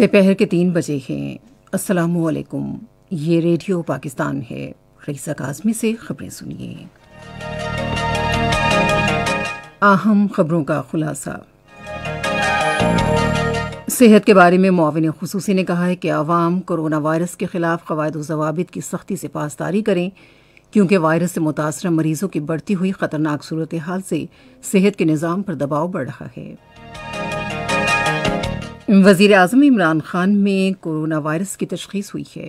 दोपहर के तीन बजे हैं असलकुम ये रेडियो पाकिस्तान है रईसा काजमी से खबरें सुनिए अहम खबरों का खुलासा सेहत के बारे में मुआवन खसूसी ने कहा है कि आवाम कोरोना वायरस के खिलाफ कवायद जवाब की सख्ती से पासदारी करें क्योंकि वायरस से मुतासर मरीजों की बढ़ती हुई खतरनाक सूरत हाल से सेहत के निज़ाम पर दबाव बढ़ रहा है वजीर अजम इमरान खान में कोरोना वायरस की तशखीस हुई है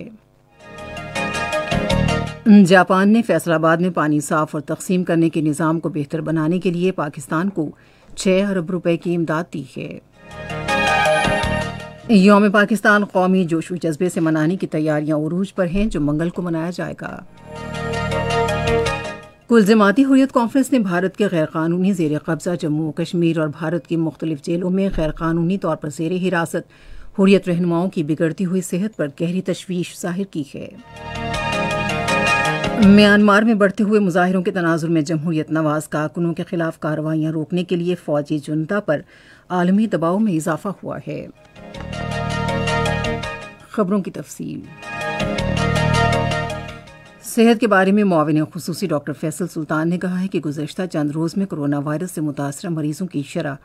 जापान ने फैसलाबाद में पानी साफ और तकसीम करने के निज़ाम को बेहतर बनाने के लिए पाकिस्तान को छह अरब रुपए की इमदाद दी है योम पाकिस्तान कौमी जोश जज्बे से मनाने की तैयारियां उरूज पर हैं जो मंगल को मनाया जाएगा मुलजमाती हुरियत कॉन्फ्रेंस ने भारत के गैर कानूनी जेर कब्जा जम्मू कश्मीर और भारत की मुख्तलिफ जेलों में गैर कानूनी तौर पर जेर हिरासत हुरियत रहनुमाओं की बिगड़ती हुई सेहत पर गहरी तशवीश जाहिर की है म्यांमार में बढ़ते हुए मुजाहिरों के तनाजुर में जमहूरियत नवाज कारकुनों के खिलाफ कार्रवाइयां रोकने के लिए फौजी जनता पर आलमी दबाव में इजाफा हुआ है सेहत के बारे में मुआवन खसूस डॉक्टर फैसल सुल्तान ने कहा है कि गुजशत चंद रोज़ में कोरोना वायरस से मुतासर मरीजों की शरह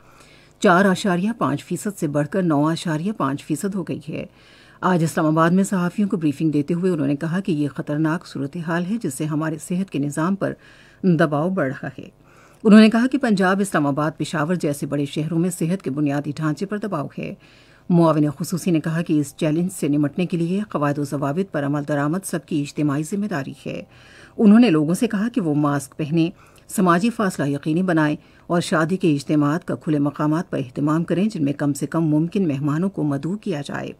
चार आशारिया पाँच फ़ीसद से बढ़कर नौ आशारिया पाँच फ़ीसद हो गई है आज इस्लामाबाद में सहाफ़ियों को ब्रीफिंग देते हुए उन्होंने कहा कि यह ख़तरनाक सूरत हाल है जिससे हमारे सेहत के निज़ाम पर दबाव बढ़ रहा है उन्होंने कहा कि पंजाब इस्लामाबाद पिशावर जैसे बड़े शहरों में सेहत के बुनियादी ढांचे पर दबाव है मुआवन खसूसी ने कहा कि इस चैलेंज से निमटने के लिए कवायद जवाब पर अमल दरामद सबकी इज्तमाही जिम्मेदारी है उन्होंने लोगों से कहा कि वो मास्क पहने समाजी फासला यकीनी बनाएं और शादी के इज्तम का खुले मकाम पर अहतमाम करें जिनमें कम से कम मुमकिन मेहमानों को मदू किया जाए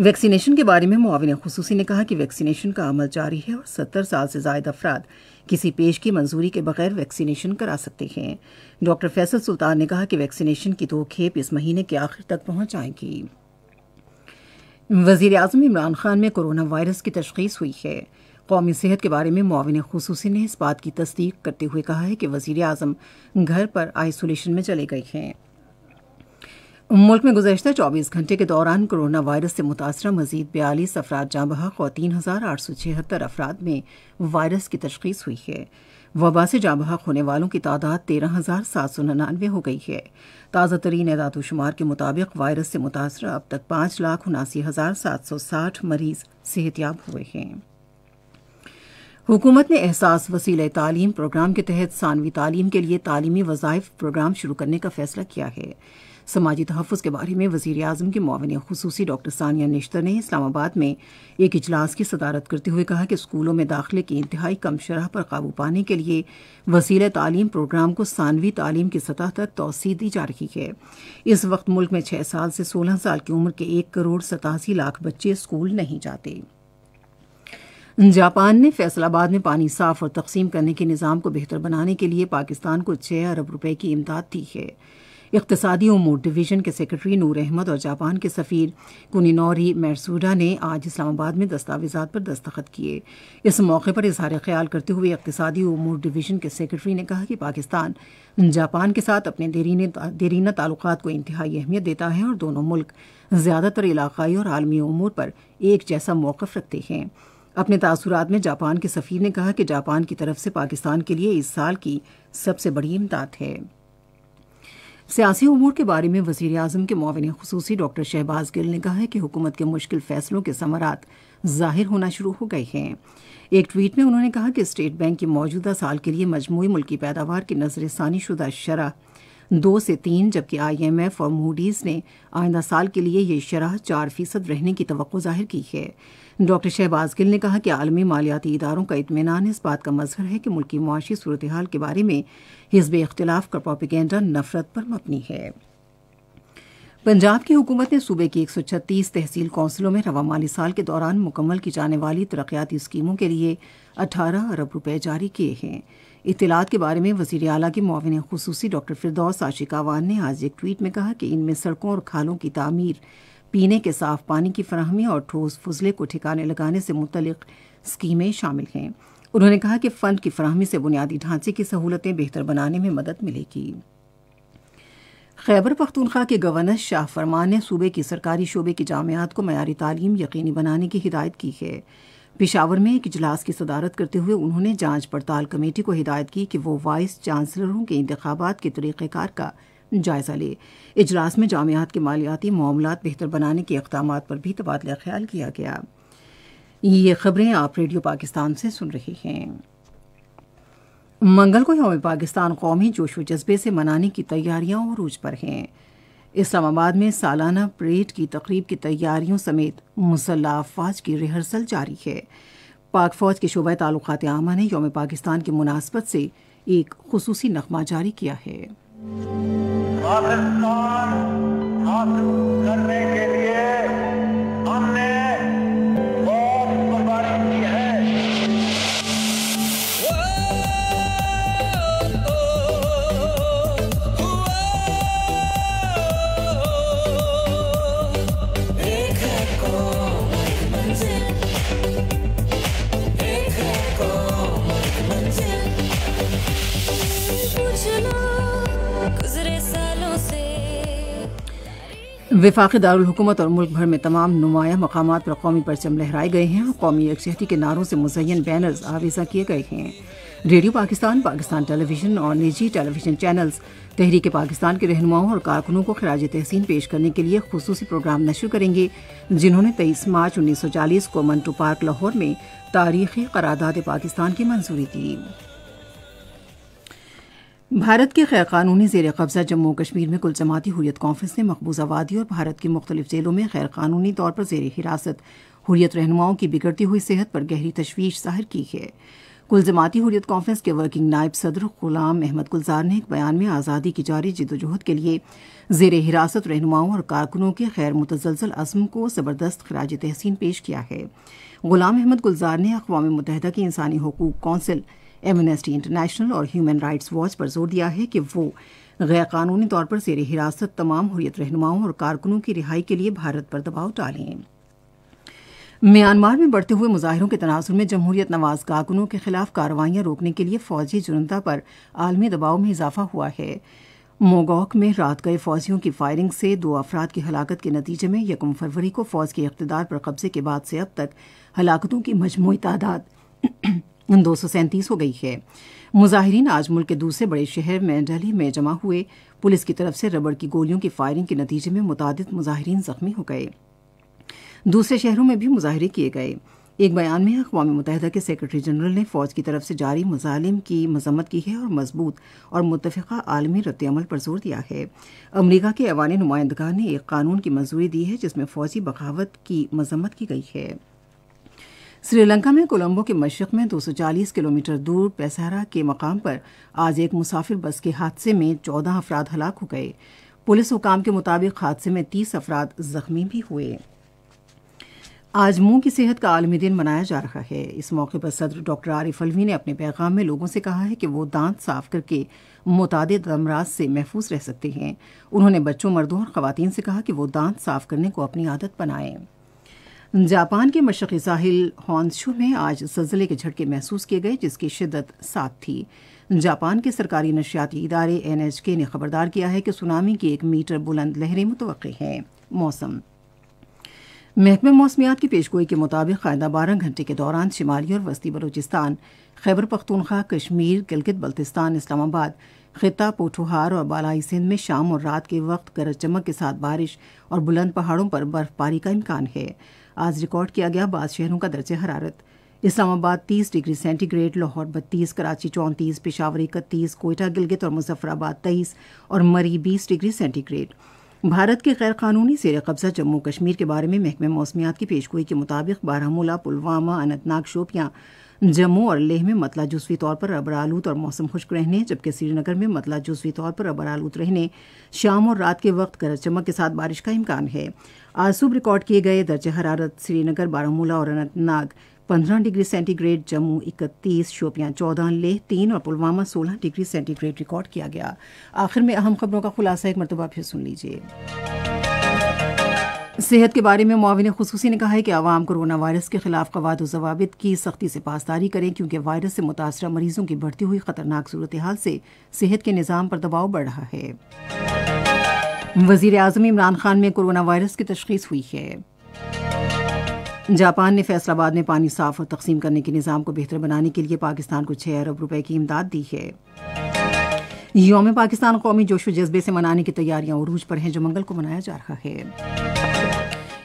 वैक्सीनेशन के बारे में मुआविन खसूसी ने कहा कि वैक्सीनेशन का अमल जारी है और सत्तर साल से जायद अफराद किसी पेश की मंजूरी के बगैर वैक्सीनेशन करा सकते हैं डॉक्टर फैसल सुल्तान ने कहा कि वैक्सीनेशन की दो खेप इस महीने के आखिर तक पहुंचाएगी वजीर अजम इमरान खान में कोरोना वायरस की तशखीस हुई है कौमी सेहत के बारे में मुआवन खसूसी ने इस बात की तस्दीक करते हुए कहा है कि वजीर अजम घर पर आइसोलेशन में चले गए हैं मुल्क में गुजशत चौबीस घंटे के दौरान कोरोना वायरस से मुतासर मजीद बयालीस अफराद जाँ बहक और तीन हज़ार आठ सौ छिहत्तर अफराद में वायरस की तशखीस हुई है वबा से जाँ बहक होने वालों की तादाद तेरह हज़ार सात सौ निन्यानवे हो गई है ताज़ा तरीन शुमार के मुताबिक वायरस से मुतासर अब तक पाँच लाख उनासी हज़ार सात सौ साठ मरीज सेहतियाब हुए हैं हुकूमत ने एहसास वसील तालीम प्रोग्राम के तहत सानवी तालीम के लिए तालीमी वजायफ प्रोग्राम शुरू करने का फैसला किया है समाजी तहफ़ के बारे में वजी अजम के मावन खसूसी डॉक्टर सानिया निश्तर ने इस्लामाबाद में एक इजलास की सदारत करते हुए कहा कि स्कूलों में दाखिले की इंतहाई कम शराह पर काबू पाने के लिए वसील तालीम प्रोग्राम को सानवी तालीम की सतह तक तोसी दी जा रही है इस वक्त मुल्क में छह साल से सोलह साल की उम्र के एक करोड़ सतासी लाख बच्चे स्कूल नहीं जाते जापान ने फैसलाबाद में पानी साफ और तकसीम करने के निज़ाम को बेहतर बनाने के लिए पाकिस्तान को छह अरब रुपए की इमदाद दी है इकतदी उमूर डिवीजन के सेक्रेटरी नूर अहमद और जापान के सफ़ीर कुनिनौरी मैरसूडा ने आज इस्लामाबाद में दस्तावेजा पर दस्तखत किए इस मौके पर इजहार ख्याल करते हुए इकतसादी उमूर डिवीजन के सेक्रेटरी ने कहा कि पाकिस्तान जापान के साथ अपने देरीना ताल्लुक को इंतहाई अहमियत देता है और दोनों मुल्क ज़्यादातर इलाकई और आलमी उमूर पर एक जैसा मौकफ रखते हैं अपने तासुरात में जापान के सफ़ीर ने कहा कि जापान की तरफ से पाकिस्तान के लिए इस साल की सबसे बड़ी इमदाद है सियासी उमूर के बारे में वजीर अजम के माविन खसूस डॉक्टर शहबाज गिल ने कहा है कि हुकूमत के मुश्किल फैसलों के समरात जाहिर होना शुरू हो गए हैं एक ट्वीट में उन्होंने कहा कि स्टेट बैंक की मौजूदा साल के लिए मजमू मुल्की पैदावार की नजर षानी शुदा शरह दो से तीन जबकि आई एम एफ और मूडीज ने आइंदा साल के लिए ये शरह चार फीसद रहने की तो जाहिर की है डॉक्टर शहबाज गिल ने कहा कि आलमी मालियाती इदारों का इतमान इस बात का मजहर है कि मुल्क की मुआशी सूरत हाल के बारे में हिजब इख्तलाफ का प्रोपिगेंडा नफरत पर मबनी है पंजाब की हुकूमत ने सूबे की 136 तहसील कौंसिलों में रवा माली साल के दौरान मुकम्मल की जाने वाली तरक्याती स्कीमों के लिए 18 अरब रुपए जारी किए हैं इतलात के बारे में वजीर अला के मुआवन खसूसी डॉक्टर फिरदौस आशिक आवान ने आज एक ट्वीट में कहा कि इनमें सड़कों और खालों की तमीर पीने के साफ पानी की फरहमी और ठोस फजले को ठिकाने लगाने से मुतल स्कीमें शामिल हैं उन्होंने कहा कि फ़ंड की फरहमी से बुनियादी ढांचे की सहूलतें बेहतर बनाने में मदद मिलेगी खैबर पख्तूनख्वा के गवर्नर शाह फरमान ने सूबे की सरकारी शोबे की जामियात को मैारी तालीम यकीनी बनाने की हिदायत की है पिशावर में एक इजलास की सदारत करते हुए उन्होंने जांच पड़ताल कमेटी को हिदायत की कि वो वाइस चांसलरों के इंतबात के तरीक़ार का जायज़ा ले इजलास में जामियात के मालियाती मामला बेहतर बनाने के इकदाम पर भी तबादला ख्याल किया गया ये खबरें आप रेडियो पाकिस्तान से सुन रहे हैं मंगल को योम पाकिस्तान कौमी जोश व जज्बे से मनाने की तैयारियां उरूज पर हैं इस्लामाबाद में सालाना परेड की तकरीब की तैयारियों समेत मुसल्ला अफवाज की रिहर्सल जारी है पाक फौज के शुबा ताल्लुक आमा ने योम पाकिस्तान की मुनासबत से एक खसूसी नकमा जारी किया है पाकिस्तान हासिल करने के लिए विफाक दारकूमत और मुल्क भर में तमाम नुमाया मकाम पर कौमी परचम लहराए गए हैं और कौमी यकजहती के नारों से मुजैन बैनर्स आवेजा किए गए हैं रेडियो पाकिस्तान पाकिस्तान टेलीविजन और निजी टेलीविजन चैनल्स तहरीक पाकिस्तान के रहनुमाओं और कारकुनों को खराज तहसीन पेश करने के लिए खसूस प्रोग्राम नशर करेंगे जिन्होंने तेईस मार्च उन्नीस सौ चालीस को मंटू पार्क लाहौर में तारीखी करारदाद पाकिस्तान की मंजूरी दी भारत के गैर कानूनी जेर कब्जा जम्मू कश्मीर में कुल जमाती हुरियत कॉन्फ्रेंस ने मकबूज आबादी और भारत के मुख्तलिफ जेलों में गैर कानूनी तौर पर जेर हिरासत हुरियत रहनुमाओं की बिगड़ती हुई सेहत पर गहरी तशवीश जाहिर की है कुल जमाती हुरियत कॉन्फ्रेंस के वर्किंग नायब सदर गुलाम अहमद गुलजार ने एक बयान में आज़ादी की जारी जिदोजहद के लिए जेर हिरासत रहनुमाओं और कारकुनों के खैर मुतजलजल अज़म को ज़बरदस्त खराज तहसीन पेश किया है गुलाम अहमद गुलजार ने अकवा मुतहदा की इंसानी हकूक कौंसिल एमनेस्टी इंटरनेशनल और ह्यूमन राइट्स वॉच पर जोर दिया है कि वो कानूनी तौर पर जेर हिरासत तमाम हुरियत रहनुमाओं और कारकुनों की रिहाई के लिए भारत पर दबाव डालें म्यांमार में बढ़ते हुए मुजाहिरों के तनासुर में जमहूरियत नवाज कारकुनों के खिलाफ कार्रवाइयां रोकने के लिए फौजी जुनता पर आलमी दबाव में इजाफा हुआ है मोगौक में रात गए फौजियों की फायरिंग से दो अफराद की हलाकत के नतीजे में यकम फरवरी को फौज के इकतदार पर कब्जे के बाद से अब तक हलाकतों की मजमू तादाद दो सौ सैंतीस हो गई है मुजाहरीन आज मुल्क के दूसरे बड़े शहर में डेली में जमा हुए पुलिस की तरफ से रबड़ की गोलियों की फायरिंग के नतीजे में मुतद मुजाहरीन जख्मी हो गए दूसरे शहरों में भी मुजाहरे किए गए एक बयान में अकवा मुतहदा के सेक्रेटरी जनरल ने फौज की तरफ से जारी मुजालिम की मजम्मत की है और मजबूत और मुतफ़ा आलमी रद्दमल पर जोर दिया है अमरीका के अवान नुमाइंदगा ने एक कानून की मंजूरी दी है जिसमें फौजी बगावत की मजम्मत की गई है श्रीलंका में कोलंबो के मशरक में 240 किलोमीटर दूर पैसारा के मकाम पर आज एक मुसाफिर बस के हादसे में 14 अफराद हलाक हो गए पुलिस हुकाम के मुताबिक हादसे में 30 अफराद जख्मी भी हुए आज मुंह की सेहत का आलमी दिन मनाया जा रहा है इस मौके पर सदर डॉक्टर आरिफ अलवी ने अपने पैगाम में लोगों से कहा है कि वो दांत साफ करके मुताद अमराज से महफूज रह सकते हैं उन्होंने बच्चों मर्दों और ख़वान से कहा कि वो दांत साफ करने को अपनी आदत बनाएं जापान के मशरक़ी साहिल हॉन्सू में आज जल्जले के झटके महसूस किए गए जिसकी शिदत सात थी जापान के सरकारी नशियाती इदारे एन एच के ने खबरदार किया है कि सुनामी की एक मीटर बुलंद लहरें मुतव हैं मौसम महकमे मौसमियात की पेशगोई के मुताबिक कायदा बारह घंटे के दौरान शिमाली और वस्ती बलोचिस्तान खैबर पख्तूनख्वा कश्मीर गिलगित बल्तिस्तान इस्लामाबाद खिता पोठोहार और बालाई सिंध में शाम और रात के वक्त गरज चमक के साथ बारिश और बुलंद पहाड़ों पर बर्फबारी का इम्कान है आज रिकॉर्ड किया गया बाद शहरों का दर्ज हरारत इस्लामाबाद 30 डिग्री सेंटीग्रेड लाहौर 32 कराची 34 पिशावर इकतीस कोयटा गिलगित और मुजफ्फराबाद 23 और मरी 20 डिग्री सेंटीग्रेड भारत के गैर कानूनी सैर कब्जा जम्मू कश्मीर के बारे में महकमे मौसमियात की पेशगोई के मुताबिक बारामूला पुलवामा अनंतनाग शोपियां जम्मू और लेह में मतला जुजवी तौर पर अबर आलूद और मौसम खुश्क रहने जबकि श्रीनगर में मतला जुजवी तौर पर अबर आलूद रहने शाम और रात के वक्त गरज चमक के साथ बारिश का इम्कान है आज सुबह रिकॉर्ड किए गए दर्ज हरारत श्रीनगर बारामूला और अनंतनाग पंद्रह डिग्री सेंटीग्रेड जम्मू इकतीस शोपियां चौदह लेह तीन और पुलवामा सोलह डिग्री सेंटीग्रेड रिकॉर्ड किया गया आखिर में अहम खबरों का खुलासा एक मरतबा फिर सुन लीजिए सेहत के बारे में माविन खसूसी ने कहा है कि आवाम कोरोना वायरस के खिलाफ कवाद जवाबित की सख्ती से पासदारी करें क्योंकि वायरस से मुतासर मरीजों की बढ़ती हुई खतरनाक सूरत हाल से सेहत के निज़ाम पर दबाव बढ़ रहा है वजीर अजम इमरान खान में कोरोना वायरस की तशखीस हुई है जापान ने फैसलाबाद में पानी साफ और तकसीम करने के निज़ाम को बेहतर बनाने के लिए पाकिस्तान को छह अरब रुपए की इमदाद दी है योम पाकिस्तान कौमी जोश जज्बे से मनाने की तैयारियां उरूज पर हैं जो मंगल को मनाया जा रहा है